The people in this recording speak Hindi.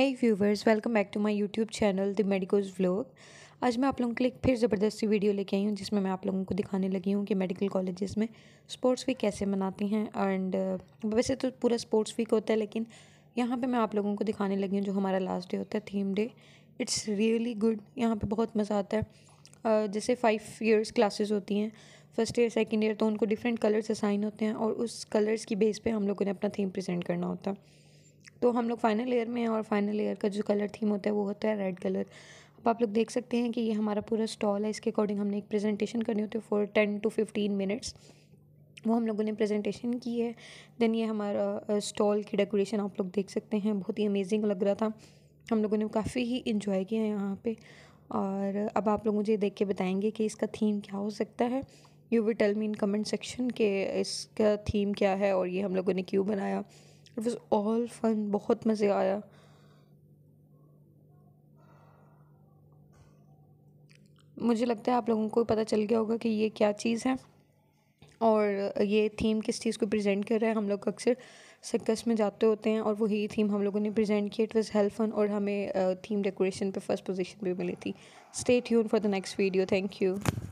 है viewers welcome back to my YouTube channel the medicos vlog आज मैं आप लोगों के लिए फिर ज़बरदस्ती वीडियो लेके आई हूँ जिसमें मैं आप लोगों को दिखाने लगी हूँ कि मेडिकल कॉलेजेस में स्पोर्ट्स वीक कैसे मनाते हैं एंड वैसे तो पूरा स्पोर्ट्स वीक होता है लेकिन यहाँ पे मैं आप लोगों को दिखाने लगी हूँ जो हमारा लास्ट डे होता है theme day it's really good यहाँ पर बहुत मज़ा आता है जैसे फाइव ईयर्स क्लासेस होती हैं फर्स्ट ईयर सेकेंड ईयर तो उनको डिफरेंट कलर्स असाइन होते हैं और उस कलर्स की बेस पर हम लोगों ने अपना थीम प्रजेंट करना होता है तो हम लोग फाइनल ईयर में हैं और फाइनल ईयर का जो कलर थीम होता है वो होता है रेड कलर अब आप लोग देख सकते हैं कि ये हमारा पूरा स्टॉल है इसके अकॉर्डिंग हमने एक प्रेजेंटेशन करनी होती है for ten to fifteen minutes वो हम लोगों ने प्रेजेंटेशन की है देन ये हमारा स्टॉल की डेकोरेशन आप लोग देख सकते हैं बहुत ही अमेजिंग लग रहा था हम लोगों ने काफ़ी ही इन्जॉय किया है यहाँ पर और अब आप लोग मुझे देख के बताएंगे कि इसका थीम क्या हो सकता है you we tell me in comment section के इसका थीम क्या है और ये हम लोगों ने क्यों बनाया इट वॉज ऑल फन बहुत मज़े आया मुझे लगता है आप लोगों को पता चल गया होगा कि ये क्या चीज़ है और ये थीम किस चीज़ को प्रेजेंट कर रहा है हम लोग अक्सर सर्कस में जाते होते हैं और वही थीम हम लोगों ने प्रेजेंट किया इट वाज फन और हमें थीम uh, डेकोरेशन पे फर्स्ट पोजीशन भी मिली थी stay tune for the next video thank you